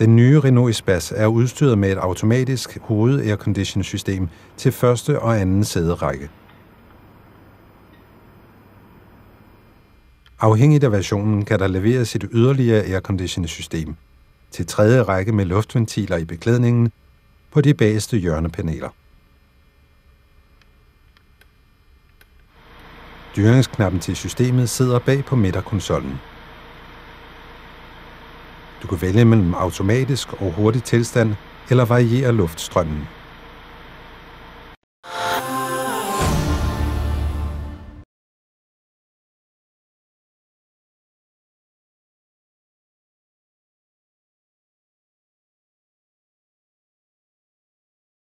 Den nye Renault Espace er udstyret med et automatisk hoved-aircondition-system til første og anden sæderække. Afhængigt af versionen kan der leveres et yderligere aircondition-system til tredje række med luftventiler i beklædningen på de bageste hjørnepaneler. Dyringsknappen til systemet sidder bag på midterkonsollen. Du kan vælge mellem automatisk og hurtig tilstand eller variere luftstrømmen.